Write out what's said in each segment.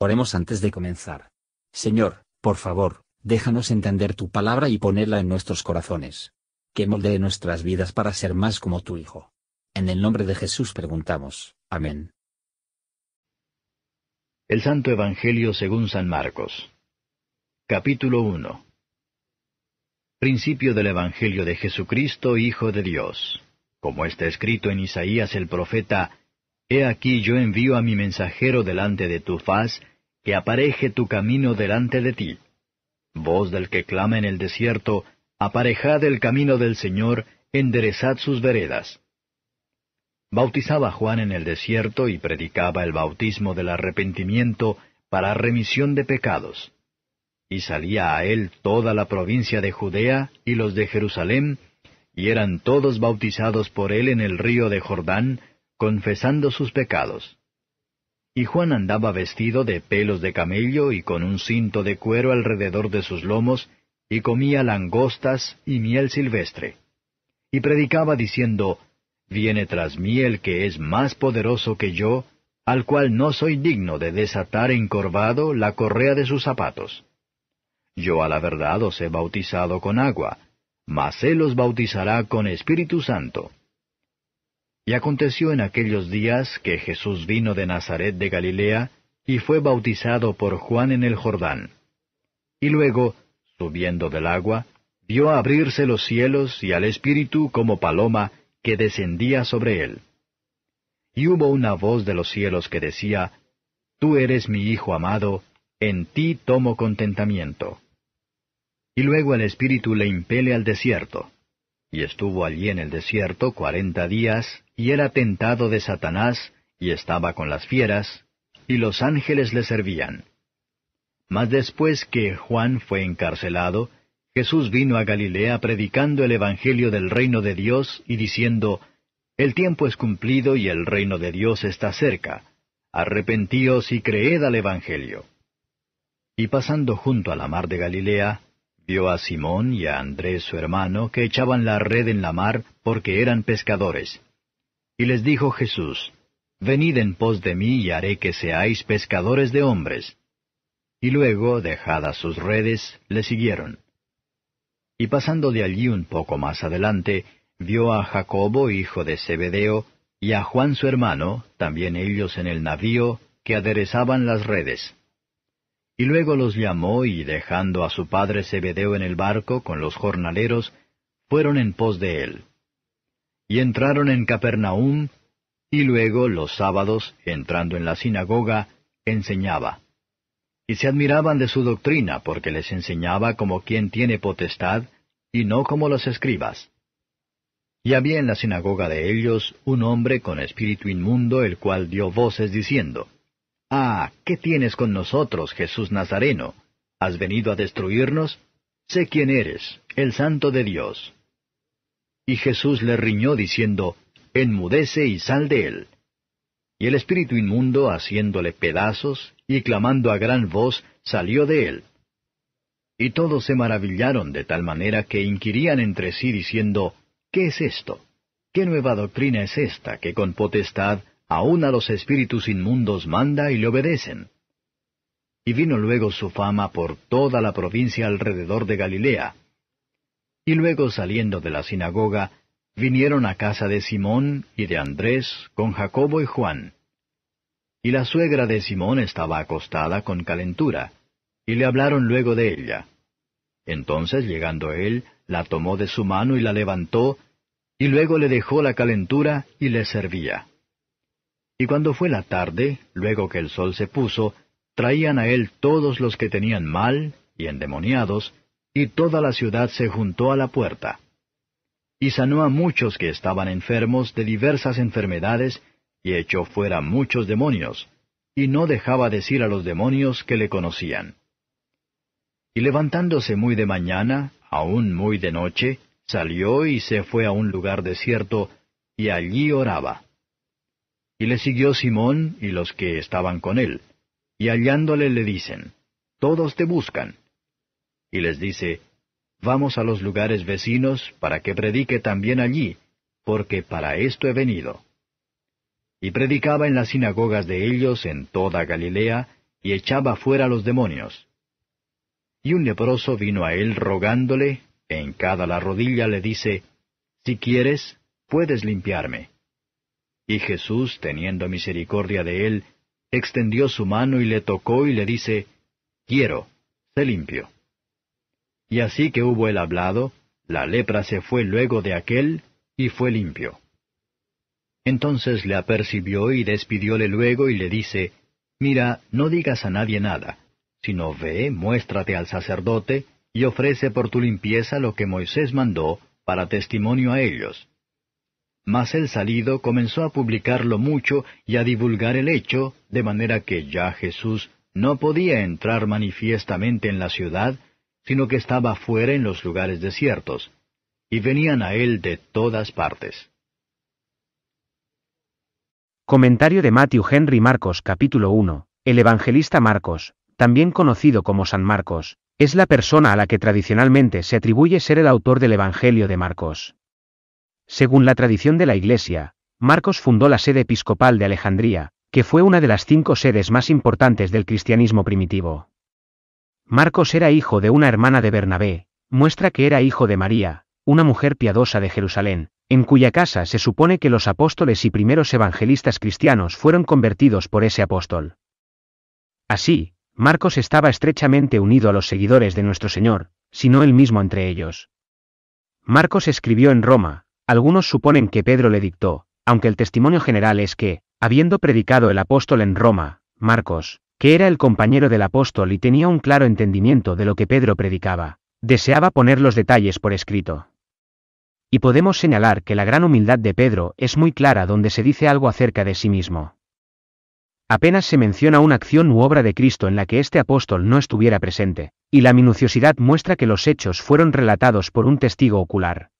Oremos antes de comenzar. Señor, por favor, déjanos entender tu palabra y ponerla en nuestros corazones. Que moldee nuestras vidas para ser más como tu Hijo. En el nombre de Jesús preguntamos. Amén. El Santo Evangelio según San Marcos. Capítulo 1. Principio del Evangelio de Jesucristo, Hijo de Dios. Como está escrito en Isaías el profeta, He aquí yo envío a mi mensajero delante de tu faz, que apareje tu camino delante de ti. Voz del que clama en el desierto, aparejad el camino del Señor, enderezad sus veredas. Bautizaba Juan en el desierto y predicaba el bautismo del arrepentimiento para remisión de pecados. Y salía a él toda la provincia de Judea y los de Jerusalén, y eran todos bautizados por él en el río de Jordán, confesando sus pecados. Y Juan andaba vestido de pelos de camello y con un cinto de cuero alrededor de sus lomos, y comía langostas y miel silvestre. Y predicaba diciendo, Viene tras mí el que es más poderoso que yo, al cual no soy digno de desatar encorvado la correa de sus zapatos. Yo a la verdad os he bautizado con agua, mas él os bautizará con Espíritu Santo. Y aconteció en aquellos días que Jesús vino de Nazaret de Galilea, y fue bautizado por Juan en el Jordán. Y luego, subiendo del agua, vio abrirse los cielos y al Espíritu como paloma que descendía sobre él. Y hubo una voz de los cielos que decía, Tú eres mi Hijo amado, en ti tomo contentamiento. Y luego el Espíritu le impele al desierto y estuvo allí en el desierto cuarenta días, y era tentado de Satanás, y estaba con las fieras, y los ángeles le servían. Mas después que Juan fue encarcelado, Jesús vino a Galilea predicando el Evangelio del reino de Dios y diciendo, El tiempo es cumplido y el reino de Dios está cerca. Arrepentíos y creed al Evangelio. Y pasando junto a la mar de Galilea, vio a Simón y a Andrés su hermano que echaban la red en la mar porque eran pescadores. Y les dijo Jesús, Venid en pos de mí y haré que seáis pescadores de hombres. Y luego, dejadas sus redes, le siguieron. Y pasando de allí un poco más adelante, vio a Jacobo, hijo de Zebedeo, y a Juan su hermano, también ellos en el navío, que aderezaban las redes. Y luego los llamó y dejando a su padre Zebedeo en el barco con los jornaleros, fueron en pos de él. Y entraron en Capernaum, y luego los sábados, entrando en la sinagoga, enseñaba. Y se admiraban de su doctrina, porque les enseñaba como quien tiene potestad, y no como los escribas. Y había en la sinagoga de ellos un hombre con espíritu inmundo, el cual dio voces diciendo, Ah, ¿qué tienes con nosotros, Jesús Nazareno? ¿Has venido a destruirnos? Sé quién eres, el Santo de Dios. Y Jesús le riñó diciendo, Enmudece y sal de él. Y el espíritu inmundo, haciéndole pedazos, y clamando a gran voz, salió de él. Y todos se maravillaron de tal manera que inquirían entre sí diciendo, ¿Qué es esto? ¿Qué nueva doctrina es esta que con potestad aun a los espíritus inmundos manda y le obedecen. Y vino luego su fama por toda la provincia alrededor de Galilea. Y luego saliendo de la sinagoga, vinieron a casa de Simón y de Andrés con Jacobo y Juan. Y la suegra de Simón estaba acostada con calentura, y le hablaron luego de ella. Entonces llegando él, la tomó de su mano y la levantó, y luego le dejó la calentura y le servía. Y cuando fue la tarde, luego que el sol se puso, traían a él todos los que tenían mal y endemoniados, y toda la ciudad se juntó a la puerta. Y sanó a muchos que estaban enfermos de diversas enfermedades, y echó fuera muchos demonios, y no dejaba decir a los demonios que le conocían. Y levantándose muy de mañana, aún muy de noche, salió y se fue a un lugar desierto, y allí oraba. Y le siguió Simón y los que estaban con él. Y hallándole le dicen, Todos te buscan. Y les dice, Vamos a los lugares vecinos para que predique también allí, porque para esto he venido. Y predicaba en las sinagogas de ellos en toda Galilea, y echaba fuera los demonios. Y un leproso vino a él rogándole, en cada la rodilla le dice, Si quieres, puedes limpiarme. Y Jesús, teniendo misericordia de él, extendió su mano y le tocó y le dice, Quiero, sé limpio. Y así que hubo el hablado, la lepra se fue luego de aquel, y fue limpio. Entonces le apercibió y despidióle luego y le dice, Mira, no digas a nadie nada, sino ve, muéstrate al sacerdote, y ofrece por tu limpieza lo que Moisés mandó para testimonio a ellos. Mas el salido comenzó a publicarlo mucho y a divulgar el hecho, de manera que ya Jesús no podía entrar manifiestamente en la ciudad, sino que estaba fuera en los lugares desiertos, y venían a él de todas partes. Comentario de Matthew Henry Marcos capítulo 1. El evangelista Marcos, también conocido como San Marcos, es la persona a la que tradicionalmente se atribuye ser el autor del Evangelio de Marcos. Según la tradición de la Iglesia, Marcos fundó la sede episcopal de Alejandría, que fue una de las cinco sedes más importantes del cristianismo primitivo. Marcos era hijo de una hermana de Bernabé, muestra que era hijo de María, una mujer piadosa de Jerusalén, en cuya casa se supone que los apóstoles y primeros evangelistas cristianos fueron convertidos por ese apóstol. Así, Marcos estaba estrechamente unido a los seguidores de nuestro Señor, sino él mismo entre ellos. Marcos escribió en Roma, algunos suponen que Pedro le dictó, aunque el testimonio general es que, habiendo predicado el apóstol en Roma, Marcos, que era el compañero del apóstol y tenía un claro entendimiento de lo que Pedro predicaba, deseaba poner los detalles por escrito. Y podemos señalar que la gran humildad de Pedro es muy clara donde se dice algo acerca de sí mismo. Apenas se menciona una acción u obra de Cristo en la que este apóstol no estuviera presente, y la minuciosidad muestra que los hechos fueron relatados por un testigo ocular.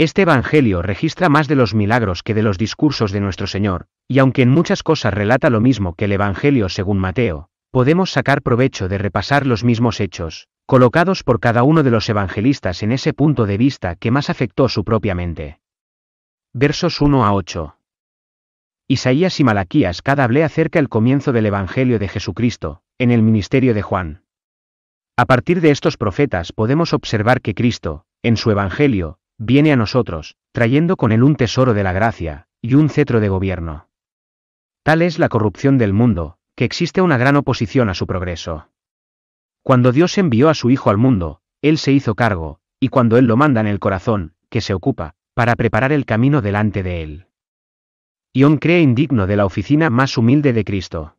Este Evangelio registra más de los milagros que de los discursos de nuestro Señor, y aunque en muchas cosas relata lo mismo que el Evangelio según Mateo, podemos sacar provecho de repasar los mismos hechos, colocados por cada uno de los evangelistas en ese punto de vista que más afectó su propia mente. Versos 1 a 8. Isaías y Malaquías cada hablé acerca el comienzo del Evangelio de Jesucristo, en el ministerio de Juan. A partir de estos profetas podemos observar que Cristo, en su Evangelio, viene a nosotros, trayendo con él un tesoro de la gracia, y un cetro de gobierno. Tal es la corrupción del mundo, que existe una gran oposición a su progreso. Cuando Dios envió a su Hijo al mundo, Él se hizo cargo, y cuando Él lo manda en el corazón, que se ocupa, para preparar el camino delante de Él. Ion cree indigno de la oficina más humilde de Cristo.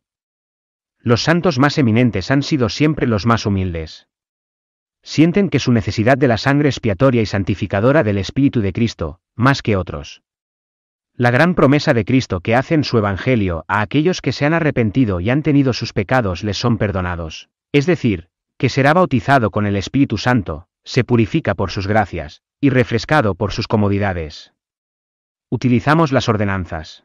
Los santos más eminentes han sido siempre los más humildes. Sienten que su necesidad de la sangre expiatoria y santificadora del Espíritu de Cristo, más que otros. La gran promesa de Cristo que hace en su Evangelio a aquellos que se han arrepentido y han tenido sus pecados les son perdonados, es decir, que será bautizado con el Espíritu Santo, se purifica por sus gracias, y refrescado por sus comodidades. Utilizamos las ordenanzas.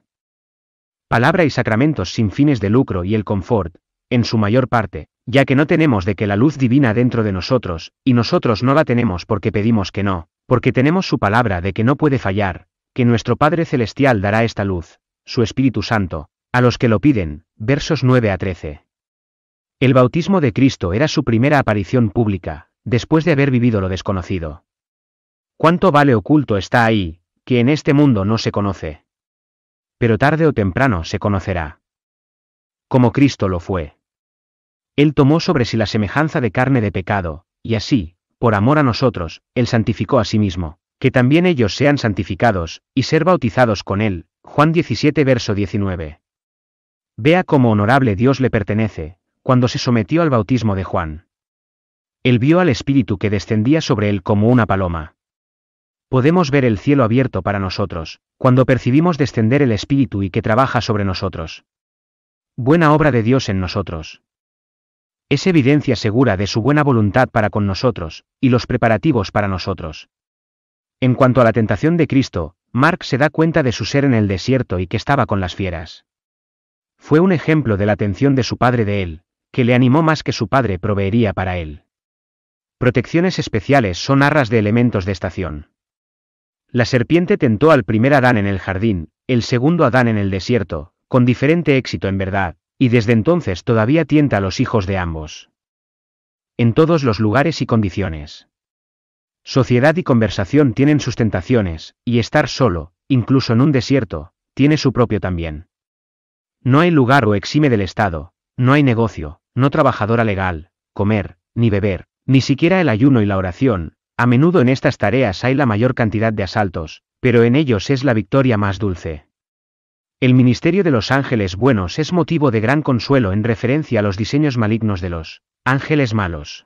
Palabra y sacramentos sin fines de lucro y el confort, en su mayor parte, ya que no tenemos de que la luz divina dentro de nosotros, y nosotros no la tenemos porque pedimos que no, porque tenemos su palabra de que no puede fallar, que nuestro Padre Celestial dará esta luz, su Espíritu Santo, a los que lo piden, versos 9 a 13. El bautismo de Cristo era su primera aparición pública, después de haber vivido lo desconocido. ¿Cuánto vale oculto está ahí, que en este mundo no se conoce? Pero tarde o temprano se conocerá. Como Cristo lo fue. Él tomó sobre sí la semejanza de carne de pecado, y así, por amor a nosotros, Él santificó a sí mismo, que también ellos sean santificados, y ser bautizados con Él. Juan 17 verso 19. Vea cómo honorable Dios le pertenece, cuando se sometió al bautismo de Juan. Él vio al Espíritu que descendía sobre él como una paloma. Podemos ver el cielo abierto para nosotros, cuando percibimos descender el Espíritu y que trabaja sobre nosotros. Buena obra de Dios en nosotros es evidencia segura de su buena voluntad para con nosotros, y los preparativos para nosotros. En cuanto a la tentación de Cristo, Mark se da cuenta de su ser en el desierto y que estaba con las fieras. Fue un ejemplo de la atención de su padre de él, que le animó más que su padre proveería para él. Protecciones especiales son arras de elementos de estación. La serpiente tentó al primer Adán en el jardín, el segundo Adán en el desierto, con diferente éxito en verdad, y desde entonces todavía tienta a los hijos de ambos. En todos los lugares y condiciones. Sociedad y conversación tienen sus tentaciones, y estar solo, incluso en un desierto, tiene su propio también. No hay lugar o exime del Estado, no hay negocio, no trabajadora legal, comer, ni beber, ni siquiera el ayuno y la oración, a menudo en estas tareas hay la mayor cantidad de asaltos, pero en ellos es la victoria más dulce. El ministerio de los ángeles buenos es motivo de gran consuelo en referencia a los diseños malignos de los ángeles malos.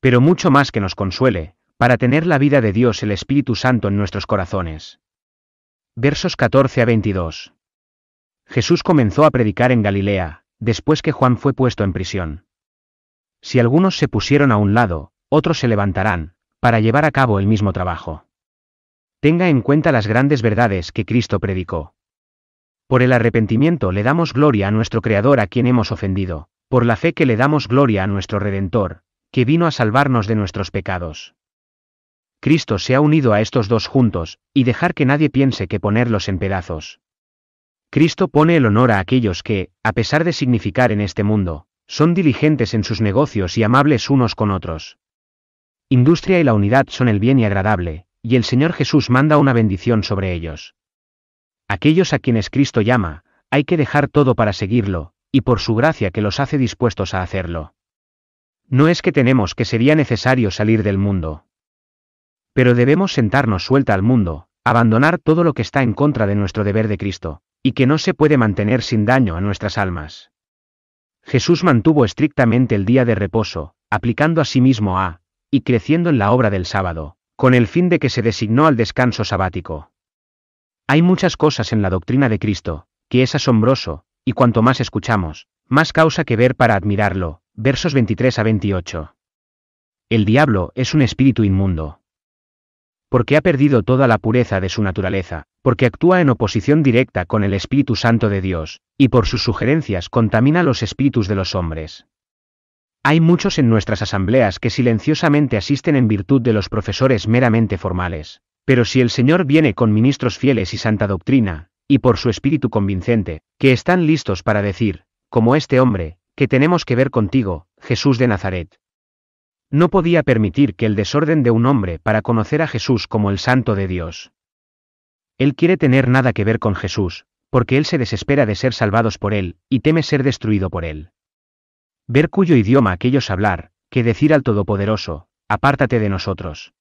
Pero mucho más que nos consuele, para tener la vida de Dios el Espíritu Santo en nuestros corazones. Versos 14 a 22. Jesús comenzó a predicar en Galilea, después que Juan fue puesto en prisión. Si algunos se pusieron a un lado, otros se levantarán, para llevar a cabo el mismo trabajo. Tenga en cuenta las grandes verdades que Cristo predicó. Por el arrepentimiento le damos gloria a nuestro Creador a quien hemos ofendido, por la fe que le damos gloria a nuestro Redentor, que vino a salvarnos de nuestros pecados. Cristo se ha unido a estos dos juntos, y dejar que nadie piense que ponerlos en pedazos. Cristo pone el honor a aquellos que, a pesar de significar en este mundo, son diligentes en sus negocios y amables unos con otros. Industria y la unidad son el bien y agradable, y el Señor Jesús manda una bendición sobre ellos. Aquellos a quienes Cristo llama, hay que dejar todo para seguirlo, y por su gracia que los hace dispuestos a hacerlo. No es que tenemos que sería necesario salir del mundo. Pero debemos sentarnos suelta al mundo, abandonar todo lo que está en contra de nuestro deber de Cristo, y que no se puede mantener sin daño a nuestras almas. Jesús mantuvo estrictamente el día de reposo, aplicando a sí mismo a, y creciendo en la obra del sábado, con el fin de que se designó al descanso sabático. Hay muchas cosas en la doctrina de Cristo, que es asombroso, y cuanto más escuchamos, más causa que ver para admirarlo. Versos 23 a 28. El diablo es un espíritu inmundo. Porque ha perdido toda la pureza de su naturaleza, porque actúa en oposición directa con el Espíritu Santo de Dios, y por sus sugerencias contamina los espíritus de los hombres. Hay muchos en nuestras asambleas que silenciosamente asisten en virtud de los profesores meramente formales, pero si el Señor viene con ministros fieles y santa doctrina, y por su espíritu convincente, que están listos para decir, como este hombre, que tenemos que ver contigo, Jesús de Nazaret. No podía permitir que el desorden de un hombre para conocer a Jesús como el Santo de Dios. Él quiere tener nada que ver con Jesús, porque él se desespera de ser salvados por él, y teme ser destruido por él. Ver cuyo idioma aquellos hablar, que decir al Todopoderoso, apártate de nosotros.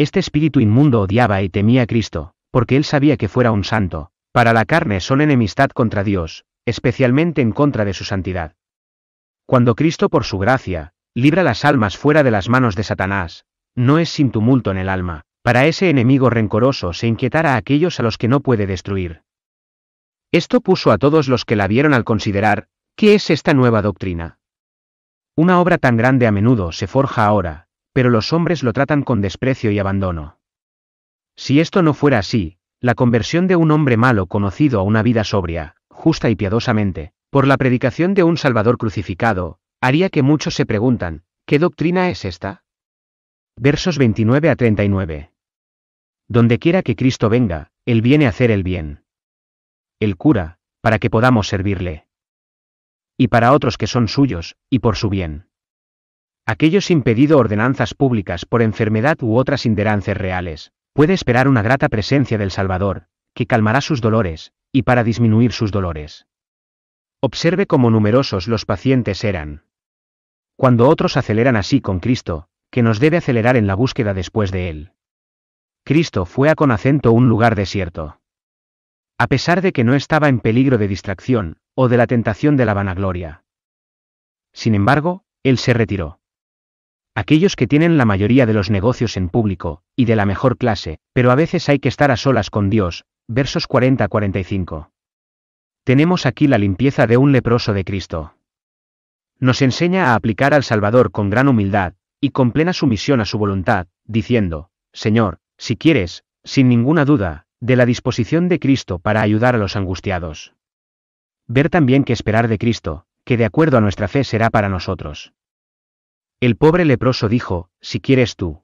Este espíritu inmundo odiaba y temía a Cristo, porque él sabía que fuera un santo. Para la carne son enemistad contra Dios, especialmente en contra de su santidad. Cuando Cristo por su gracia, libra las almas fuera de las manos de Satanás, no es sin tumulto en el alma, para ese enemigo rencoroso se inquietará a aquellos a los que no puede destruir. Esto puso a todos los que la vieron al considerar, ¿qué es esta nueva doctrina? Una obra tan grande a menudo se forja ahora, pero los hombres lo tratan con desprecio y abandono. Si esto no fuera así, la conversión de un hombre malo conocido a una vida sobria, justa y piadosamente, por la predicación de un Salvador crucificado, haría que muchos se preguntan, ¿qué doctrina es esta? Versos 29 a 39. Donde quiera que Cristo venga, Él viene a hacer el bien. El cura, para que podamos servirle. Y para otros que son suyos, y por su bien. Aquellos impedido ordenanzas públicas por enfermedad u otras inderances reales, puede esperar una grata presencia del Salvador, que calmará sus dolores, y para disminuir sus dolores. Observe cómo numerosos los pacientes eran. Cuando otros aceleran así con Cristo, que nos debe acelerar en la búsqueda después de Él. Cristo fue a con acento un lugar desierto. A pesar de que no estaba en peligro de distracción, o de la tentación de la vanagloria. Sin embargo, Él se retiró aquellos que tienen la mayoría de los negocios en público, y de la mejor clase, pero a veces hay que estar a solas con Dios, versos 40-45. Tenemos aquí la limpieza de un leproso de Cristo. Nos enseña a aplicar al Salvador con gran humildad, y con plena sumisión a su voluntad, diciendo, Señor, si quieres, sin ninguna duda, de la disposición de Cristo para ayudar a los angustiados. Ver también que esperar de Cristo, que de acuerdo a nuestra fe será para nosotros. El pobre leproso dijo, si quieres tú.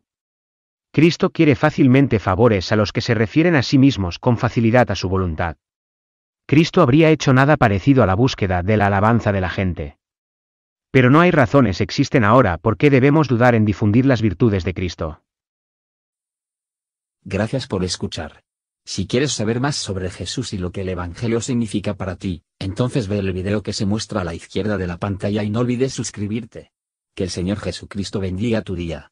Cristo quiere fácilmente favores a los que se refieren a sí mismos con facilidad a su voluntad. Cristo habría hecho nada parecido a la búsqueda de la alabanza de la gente. Pero no hay razones existen ahora por qué debemos dudar en difundir las virtudes de Cristo. Gracias por escuchar. Si quieres saber más sobre Jesús y lo que el Evangelio significa para ti, entonces ve el video que se muestra a la izquierda de la pantalla y no olvides suscribirte que el Señor Jesucristo bendiga tu día.